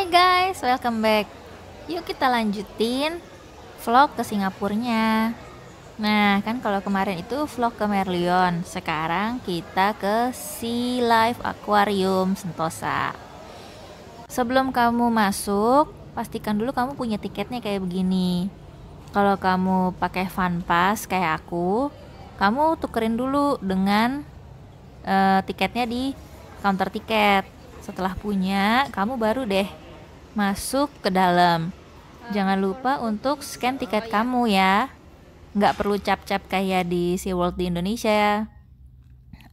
Hai guys, welcome back. Yuk kita lanjutin vlog ke Singapurnya. Nah, kan kalau kemarin itu vlog ke Merlion, sekarang kita ke Sea Life Aquarium Sentosa. Sebelum kamu masuk, pastikan dulu kamu punya tiketnya kayak begini. Kalau kamu pakai fan Pass kayak aku, kamu tukerin dulu dengan uh, tiketnya di counter tiket. Setelah punya, kamu baru deh masuk ke dalam. Oh, Jangan gitu. lupa untuk scan tiket oh, iya. kamu ya. Nggak perlu cap-cap kayak di SeaWorld di Indonesia ya.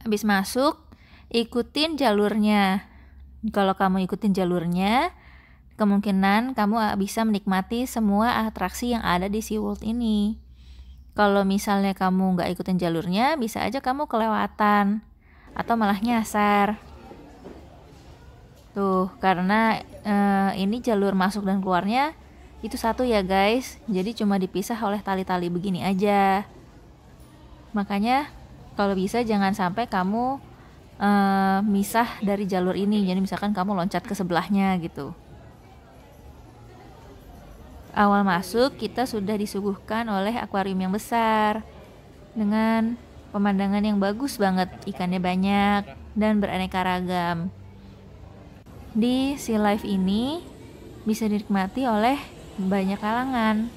Habis masuk, ikutin jalurnya. Kalau kamu ikutin jalurnya, kemungkinan kamu bisa menikmati semua atraksi yang ada di SeaWorld ini. Kalau misalnya kamu nggak ikutin jalurnya, bisa aja kamu kelewatan atau malah nyasar. Tuh, karena uh, ini jalur masuk dan keluarnya itu satu ya guys jadi cuma dipisah oleh tali-tali begini aja makanya kalau bisa jangan sampai kamu uh, misah dari jalur ini jadi misalkan kamu loncat ke sebelahnya gitu awal masuk kita sudah disuguhkan oleh akuarium yang besar dengan pemandangan yang bagus banget ikannya banyak dan beraneka ragam di si live ini bisa dinikmati oleh banyak kalangan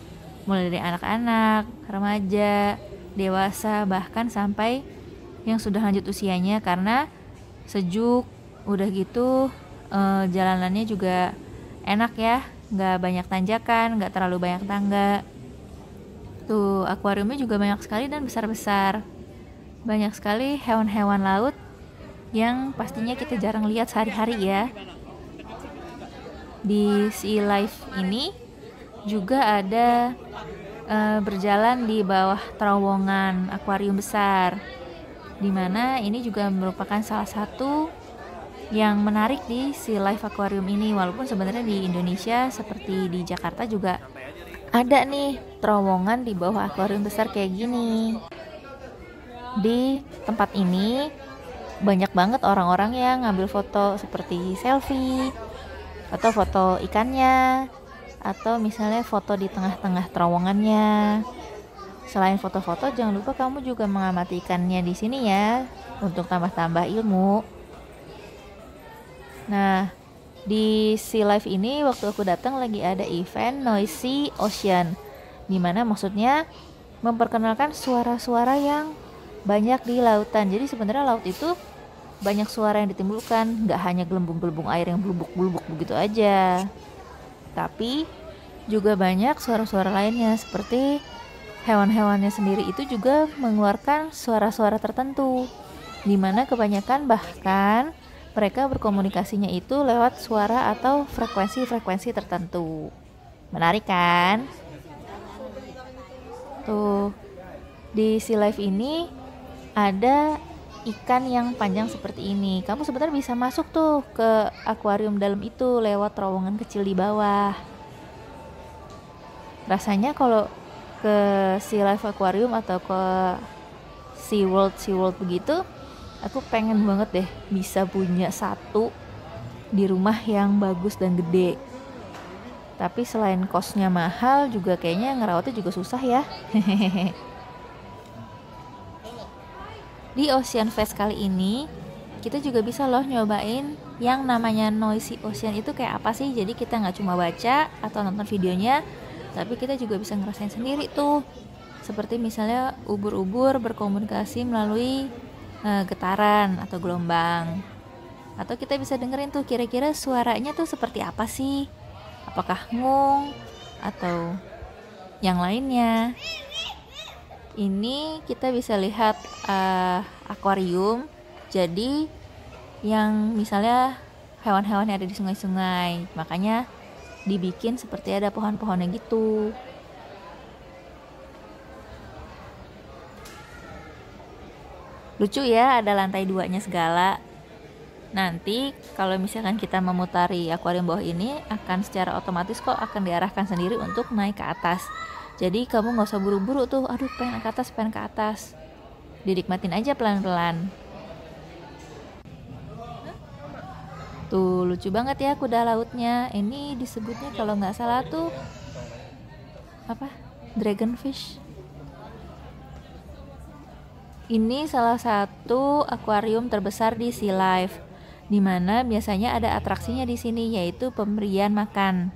mulai dari anak-anak, remaja, dewasa bahkan sampai yang sudah lanjut usianya karena sejuk udah gitu eh, jalanannya juga enak ya nggak banyak tanjakan nggak terlalu banyak tangga tuh akuariumnya juga banyak sekali dan besar besar banyak sekali hewan-hewan laut yang pastinya kita jarang lihat sehari-hari ya di Sea Life ini juga ada uh, berjalan di bawah terowongan akuarium besar di mana ini juga merupakan salah satu yang menarik di Sea Life aquarium ini walaupun sebenarnya di Indonesia seperti di Jakarta juga ada nih terowongan di bawah akuarium besar kayak gini di tempat ini banyak banget orang-orang yang ngambil foto seperti selfie atau foto ikannya atau misalnya foto di tengah-tengah terowongannya selain foto-foto jangan lupa kamu juga mengamati ikannya di sini ya untuk tambah-tambah ilmu nah di Sea Life ini waktu aku datang lagi ada event Noisy Ocean dimana maksudnya memperkenalkan suara-suara yang banyak di lautan jadi sebenarnya laut itu banyak suara yang ditimbulkan, nggak hanya gelembung-gelembung air yang blubuk-blubuk begitu aja. Tapi juga banyak suara-suara lainnya seperti hewan-hewannya sendiri itu juga mengeluarkan suara-suara tertentu di mana kebanyakan bahkan mereka berkomunikasinya itu lewat suara atau frekuensi-frekuensi tertentu. Menarik kan? Tuh. Di si live ini ada ikan yang panjang seperti ini. Kamu sebentar bisa masuk tuh ke akuarium dalam itu lewat terowongan kecil di bawah. Rasanya kalau ke Sea Life Aquarium atau ke Sea World Sea World begitu, aku pengen banget deh bisa punya satu di rumah yang bagus dan gede. Tapi selain kosnya mahal, juga kayaknya ngerawatnya juga susah ya. Hehehe. di Ocean Fest kali ini kita juga bisa loh nyobain yang namanya noisy ocean itu kayak apa sih jadi kita nggak cuma baca atau nonton videonya tapi kita juga bisa ngerasain sendiri tuh seperti misalnya ubur-ubur berkomunikasi melalui uh, getaran atau gelombang atau kita bisa dengerin tuh kira-kira suaranya tuh seperti apa sih apakah ngung atau yang lainnya ini kita bisa lihat uh, akuarium. Jadi yang misalnya hewan-hewan yang ada di sungai-sungai, makanya dibikin seperti ada pohon-pohonnya gitu. Lucu ya ada lantai duanya segala. Nanti kalau misalkan kita memutari akuarium bawah ini akan secara otomatis kok akan diarahkan sendiri untuk naik ke atas jadi kamu nggak usah buru-buru tuh aduh pengen ke atas pengen ke atas dinikmatin aja pelan-pelan tuh lucu banget ya kuda lautnya ini disebutnya kalau nggak salah tuh apa dragonfish ini salah satu akuarium terbesar di Sea Life, di mana biasanya ada atraksinya di sini yaitu pemberian makan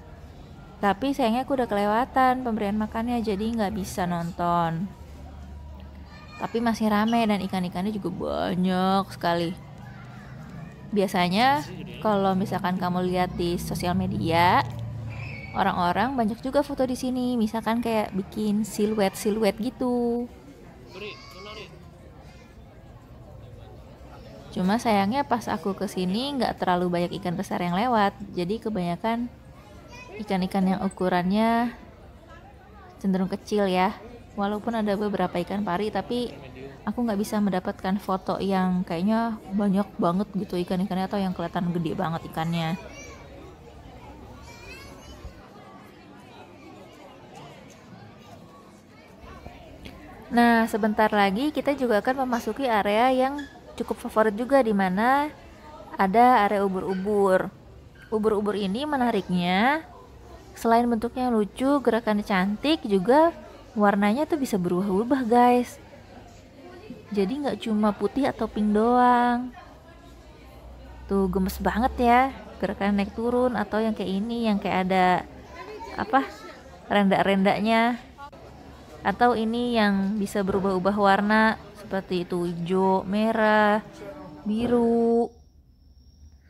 tapi sayangnya aku udah kelewatan pemberian makannya jadi nggak bisa nonton tapi masih rame dan ikan-ikannya juga banyak sekali biasanya kalau misalkan kamu lihat di sosial media orang-orang banyak juga foto di sini misalkan kayak bikin siluet-siluet gitu Cuma sayangnya pas aku kesini nggak terlalu banyak ikan besar yang lewat, jadi kebanyakan ikan-ikan yang ukurannya cenderung kecil ya walaupun ada beberapa ikan pari tapi aku nggak bisa mendapatkan foto yang kayaknya banyak banget gitu ikan-ikannya atau yang kelihatan gede banget ikannya Nah, sebentar lagi kita juga akan memasuki area yang cukup favorit juga di mana ada area ubur-ubur. Ubur-ubur ini menariknya Selain bentuknya lucu, gerakannya cantik juga warnanya tuh bisa berubah-ubah guys. Jadi nggak cuma putih atau pink doang. Tuh gemes banget ya gerakan naik turun atau yang kayak ini yang kayak ada apa rendak-rendaknya atau ini yang bisa berubah-ubah warna seperti itu hijau, merah, biru,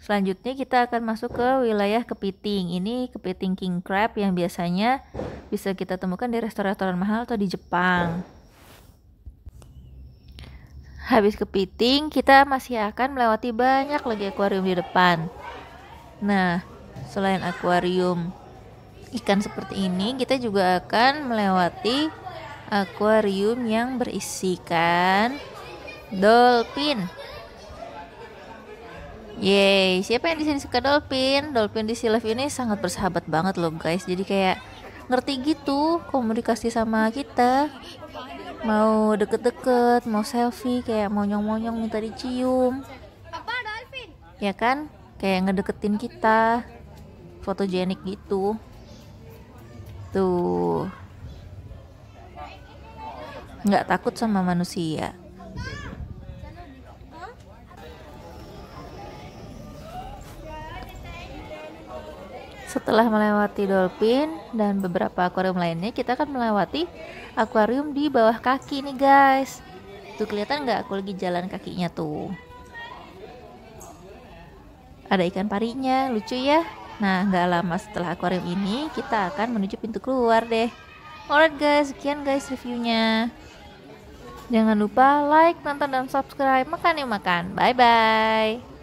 Selanjutnya kita akan masuk ke wilayah kepiting. Ini kepiting king crab yang biasanya bisa kita temukan di restoran-restoran mahal atau di Jepang. Habis kepiting, kita masih akan melewati banyak lagi akuarium di depan. Nah, selain akuarium ikan seperti ini, kita juga akan melewati akuarium yang berisikan dolphin. Yeay, siapa yang di sini suka dolphin? Dolphin di life ini sangat bersahabat banget loh guys. Jadi kayak ngerti gitu komunikasi sama kita. Mau deket-deket, mau selfie, kayak mau monyong-monyong minta dicium. Ya kan? Kayak ngedeketin kita. Fotogenik gitu. Tuh. Nggak takut sama manusia. Setelah melewati dolphin dan beberapa akuarium lainnya, kita akan melewati akuarium di bawah kaki nih guys. Tuh kelihatan nggak aku lagi jalan kakinya tuh. Ada ikan parinya, lucu ya. Nah, nggak lama setelah akuarium ini, kita akan menuju pintu keluar deh. Alright guys, sekian guys reviewnya. Jangan lupa like, nonton, dan subscribe. Makan ya makan. Bye-bye.